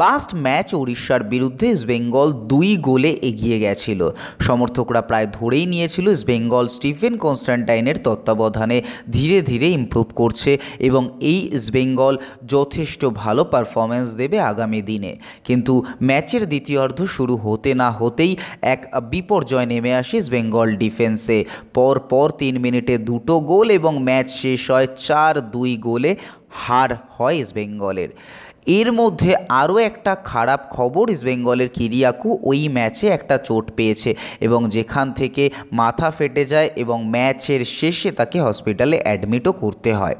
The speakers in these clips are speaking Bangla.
লাস্ট ম্যাচ উড়িষ্যার বিরুদ্ধে ইস্টবেঙ্গল দুই গোলে এগিয়ে গেছিল সমর্থকরা প্রায় ধরেই নিয়েছিল ইস্টবেঙ্গল স্টিফেন কনস্ট্যান্টাইনের তত্ত্বাবধানে ধীরে ধীরে ইম্প্রুভ করছে এবং এই ইস্টবেঙ্গল যথেষ্ট ভালো পারফরমেন্স দেবে আগামী দিনে কিন্তু ম্যাচের দ্বিতীয়ার্ধ শুরু হতে না হতেই এক বিপর্যয় নেমে আসে ইস্টবেঙ্গল ডিফেন্সে পর পর তিন মিনিটে দুটো গোল এবং ম্যাচ শেষ হয় চার দুই গোলে হার হয় ইস্টবেঙ্গলের এর মধ্যে আরও একটা খারাপ খবর ইস্টবেঙ্গলের কিরিয়াকু ওই ম্যাচে একটা চোট পেয়েছে এবং যেখান থেকে মাথা ফেটে যায় এবং ম্যাচের শেষে তাকে হসপিটালে অ্যাডমিটও করতে হয়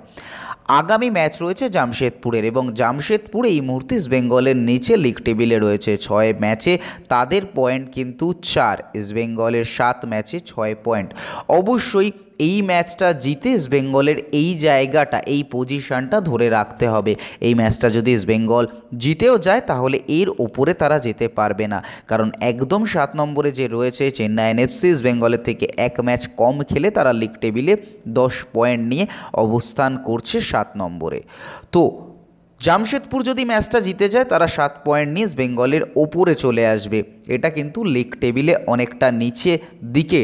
আগামী ম্যাচ রয়েছে জামশেদপুরের এবং জামশেদপুরে এই মুহূর্তে ইস্টবেঙ্গলের নিচে লিগ টেবিলে রয়েছে ছয় ম্যাচে তাদের পয়েন্ট কিন্তু চার ইস্টবেঙ্গলের সাত ম্যাচে ছয় পয়েন্ট অবশ্যই এই ম্যাচটা জিতে ইস্টবেঙ্গলের এই জায়গাটা এই পজিশনটা ধরে রাখতে হবে এই ম্যাচটা যদি ইস্টবেঙ্গল জিতেও যায় তাহলে এর ওপরে তারা যেতে পারবে না কারণ একদম সাত নম্বরে যে রয়েছে চেন্নাই এনএফসি ইস্টবেঙ্গলের থেকে এক ম্যাচ কম খেলে তারা লিগ টেবিলে দশ পয়েন্ট নিয়ে অবস্থান করছে সাত নম্বরে তো জামশেদপুর যদি ম্যাচটা জিতে যায় তারা সাত পয়েন্ট নিয়ে বেঙ্গলের ওপরে চলে আসবে এটা কিন্তু লিগ টেবিলে অনেকটা নিচে দিকে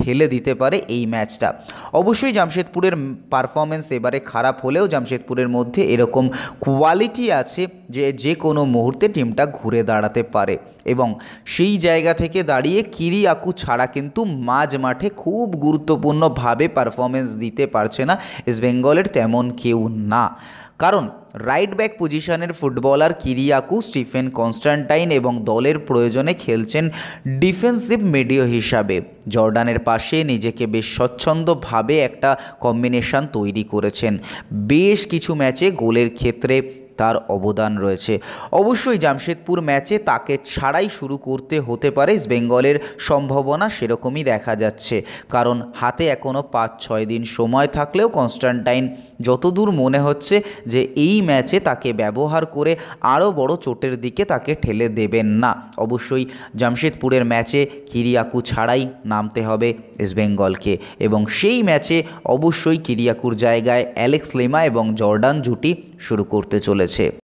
ঠেলে দিতে পারে এই ম্যাচটা অবশ্যই জামশেদপুরের পারফরমেন্স এবারে খারাপ হলেও জামশেদপুরের মধ্যে এরকম কোয়ালিটি আছে যে যে কোনো মুহূর্তে টিমটা ঘুরে দাঁড়াতে পারে এবং সেই জায়গা থেকে দাঁড়িয়ে কিরিয়াকু ছাড়া কিন্তু মাঝ মাঠে খুব গুরুত্বপূর্ণভাবে পারফরমেন্স দিতে পারছে না ইস্টবেঙ্গলের তেমন কেউ না কারণ রাইট ব্যাক পজিশনের ফুটবলার কিরিয়াকু স্টিফেন কনস্টান্টাইন এবং দলের প্রয়োজনে খেলছেন ডিফেন্সিভ মিডিও হিসাবে জর্ডানের পাশে নিজেকে বেশ স্বচ্ছন্দভাবে একটা কম্বিনেশন তৈরি করেছেন বেশ কিছু ম্যাচে গোলের ক্ষেত্রে তার অবদান রয়েছে অবশ্যই জামশেদপুর ম্যাচে তাকে ছাড়াই শুরু করতে হতে পারে বেঙ্গলের সম্ভাবনা সেরকমই দেখা যাচ্ছে কারণ হাতে এখনও পাঁচ ছয় দিন সময় থাকলেও কনস্ট্যান্টাইন যতদূর মনে হচ্ছে যে এই ম্যাচে তাকে ব্যবহার করে আরও বড় চোটের দিকে তাকে ঠেলে দেবেন না অবশ্যই জামশেদপুরের ম্যাচে কিরিয়াকু ছাড়াই নামতে হবে ইস্টবেঙ্গলকে এবং সেই ম্যাচে অবশ্যই কিরিয়াকুর জায়গায় অ্যালেক্স লেমা এবং জর্ডান জুটি শুরু করতে চলেছে sẽ